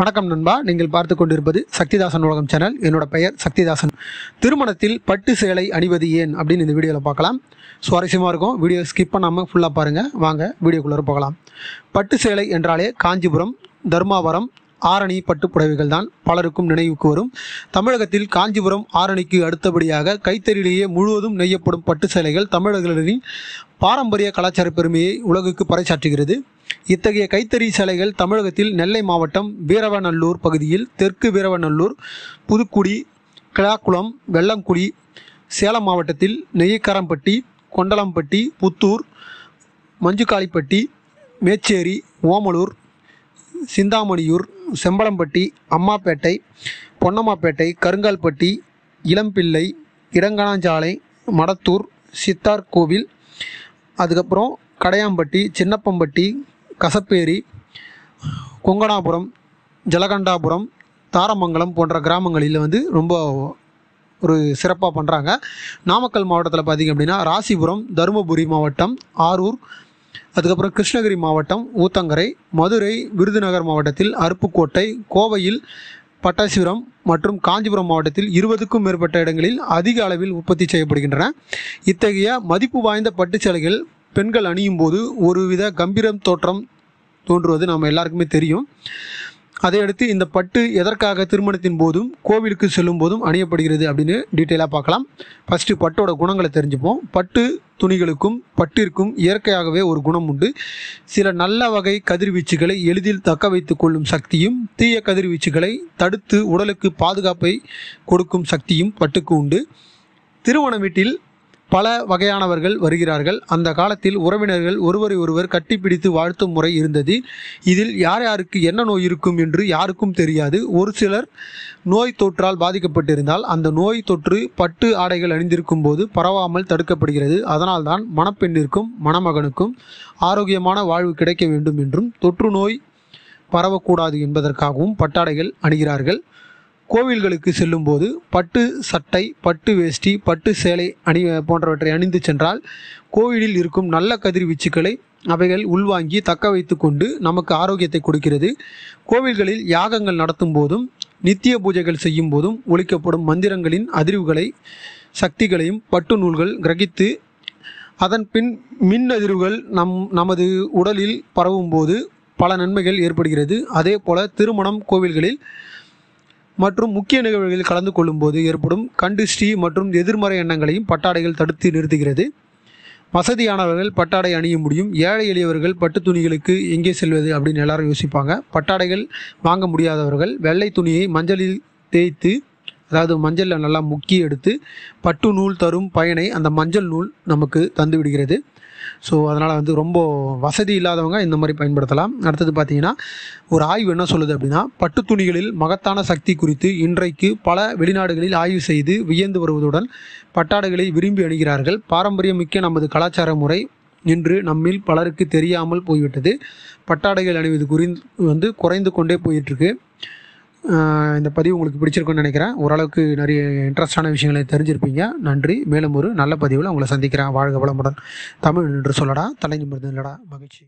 வணக்கம் நண்பா நீங்கள் பார்த்து கொண்டிருப்பது சக்திதாசன் உலகம் சேனல் என்னோட பெயர் சக்திதாசன் திருமணத்தில் பட்டு சேலை அணிவது ஏன் அப்படின்னு இந்த வீடியோவில் பார்க்கலாம் சுவாரஸ்யமாக இருக்கும் வீடியோ ஸ்கிப் பண்ணாமல் ஃபுல்லாக பாருங்கள் வாங்க வீடியோக்குள்ளே போகலாம் பட்டு சேலை என்றாலே காஞ்சிபுரம் தர்மாவரம் ஆரணி பட்டு புடவைகள் தான் பலருக்கும் நினைவுக்கு வரும் தமிழகத்தில் காஞ்சிபுரம் ஆரணிக்கு அடுத்தபடியாக கைத்தறியிலேயே முழுவதும் நெய்யப்படும் பட்டு சேலைகள் தமிழர்களின் பாரம்பரிய கலாச்சார பெருமையை உலகுக்கு பறைச்சாற்றுகிறது இத்தகைய கைத்தறி சாலைகள் தமிழகத்தில் நெல்லை மாவட்டம் வீரவநல்லூர் பகுதியில் தெற்கு வீரவநல்லூர் புதுக்குடி கிழாக்குளம் வெள்ளங்குடி சேலம் மாவட்டத்தில் நெய்யக்காரம்பட்டி கொண்டலம்பட்டி புத்தூர் மஞ்சுக்காளிப்பட்டி மேச்சேரி ஓமலூர் சிந்தாமணியூர் செம்பலம்பட்டி அம்மாப்பேட்டை பொன்னம்மாப்பேட்டை கருங்கால்பட்டி இளம்பிள்ளை இடங்கணாஞ்சாலை மடத்தூர் சித்தார் கோவில் அதுக்கப்புறம் கடையாம்பட்டி சின்னப்பம்பட்டி கசப்பேரி கொங்கணாபுரம் ஜலகண்டாபுரம் தாரமங்கலம் போன்ற கிராமங்களில் வந்து ரொம்ப ஒரு சிறப்பாக பண்ணுறாங்க நாமக்கல் மாவட்டத்தில் பார்த்திங்க அப்படின்னா ராசிபுரம் தருமபுரி மாவட்டம் ஆரூர் அதுக்கப்புறம் கிருஷ்ணகிரி மாவட்டம் ஊத்தங்கரை மதுரை விருதுநகர் மாவட்டத்தில் அருப்புக்கோட்டை கோவையில் பட்டாசிபுரம் மற்றும் காஞ்சிபுரம் மாவட்டத்தில் இருபதுக்கும் மேற்பட்ட இடங்களில் அதிக அளவில் உற்பத்தி செய்யப்படுகின்றன இத்தகைய மதிப்பு வாய்ந்த பட்டு பெண்கள் அணியும் போது ஒருவித கம்பீரம் தோற்றம் தோன்றுவது நாம் எல்லாருக்குமே தெரியும் அதையடுத்து இந்த பட்டு எதற்காக திருமணத்தின் போதும் கோவிலுக்கு செல்லும் போதும் அணியப்படுகிறது அப்படின்னு டீட்டெயிலாக பார்க்கலாம் ஃபஸ்ட்டு பட்டோட குணங்களை தெரிஞ்சுப்போம் பட்டு துணிகளுக்கும் பட்டிற்கும் இயற்கையாகவே ஒரு குணம் உண்டு சில நல்ல வகை கதிர்வீச்சுகளை எளிதில் தக்க வைத்து கொள்ளும் சக்தியும் தீய கதிர்வீச்சுகளை தடுத்து உடலுக்கு பாதுகாப்பை கொடுக்கும் சக்தியும் பட்டுக்கு உண்டு திருமண வீட்டில் பல வகையானவர்கள் வருகிறார்கள் அந்த காலத்தில் உறவினர்கள் ஒருவரை ஒருவர் கட்டிப்பிடித்து வாழ்த்தும் முறை இருந்தது இதில் யார் யாருக்கு என்ன நோய் இருக்கும் என்று யாருக்கும் தெரியாது ஒரு சிலர் நோய் தொற்றால் பாதிக்கப்பட்டிருந்தால் அந்த நோய் தொற்று பட்டு ஆடைகள் அணிந்திருக்கும் போது பரவாமல் தடுக்கப்படுகிறது அதனால்தான் மணப்பெண்ணிற்கும் மணமகனுக்கும் ஆரோக்கியமான வாழ்வு கிடைக்க வேண்டும் என்றும் தொற்று நோய் பரவக்கூடாது என்பதற்காகவும் பட்டாடைகள் அணிகிறார்கள் கோவில்களுக்கு செல்லும்போது பட்டு சட்டை பட்டு வேஷ்டி பட்டு சேலை அணி போன்றவற்றை அணிந்து சென்றால் கோவிலில் இருக்கும் நல்ல கதிர்வீச்சுக்களை அவைகள் உள்வாங்கி தக்க வைத்து கொண்டு நமக்கு ஆரோக்கியத்தை கொடுக்கிறது கோவில்களில் யாகங்கள் நடத்தும் போதும் நித்திய பூஜைகள் செய்யும் போதும் ஒழிக்கப்படும் மந்திரங்களின் அதிர்வுகளை சக்திகளையும் பட்டு நூல்கள் கிரகித்து அதன் பின் மின் அதிர்வுகள் நம் நமது உடலில் பரவும் போது பல நன்மைகள் ஏற்படுகிறது அதே போல திருமணம் கோவில்களில் மற்றும் முக்கிய நிகழ்வுகளில் கலந்து கொள்ளும்போது ஏற்படும் கண்டுஷ்டி மற்றும் எதிர்மறை எண்ணங்களையும் பட்டாடைகள் தடுத்து நிறுத்துகிறது வசதியானவர்கள் பட்டாடை அணிய முடியும் ஏழை எளியவர்கள் பட்டு துணிகளுக்கு எங்கே செல்வது அப்படின்னு எல்லாரும் யோசிப்பாங்க பட்டாடைகள் வாங்க முடியாதவர்கள் வெள்ளை துணியை மஞ்சளில் தேய்த்து அதாவது மஞ்சளில் நல்லா முக்கிய எடுத்து பட்டு நூல் தரும் பயனை அந்த மஞ்சள் நூல் நமக்கு தந்துவிடுகிறது ஸோ அதனால் வந்து ரொம்ப வசதி இல்லாதவங்க இந்த மாதிரி பயன்படுத்தலாம் அடுத்தது பார்த்தீங்கன்னா ஒரு ஆய்வு என்ன சொல்லுது அப்படின்னா பட்டு துணிகளில் மகத்தான சக்தி குறித்து இன்றைக்கு பல வெளிநாடுகளில் ஆய்வு செய்து வியந்து வருவதுடன் பட்டாடுகளை விரும்பி அணுகிறார்கள் பாரம்பரியமிக்க நமது கலாச்சார முறை இன்று நம்மில் பலருக்கு தெரியாமல் போய்விட்டது பட்டாடைகள் அணிவது குறி வந்து குறைந்து கொண்டே போயிட்டுருக்கு இந்த பதிவு உங்களுக்கு பிடிச்சிருக்குன்னு நினைக்கிறேன் ஓரளவுக்கு நிறைய இன்ட்ரெஸ்டான விஷயங்களை தெரிஞ்சிருப்பீங்க நன்றி மேலும் ஒரு நல்ல பதிவில் உங்களை சந்திக்கிறேன் வாழ்க வளமுடன் தமிழ் என்று சொல்லடா மருந்து இல்லடா மகிழ்ச்சி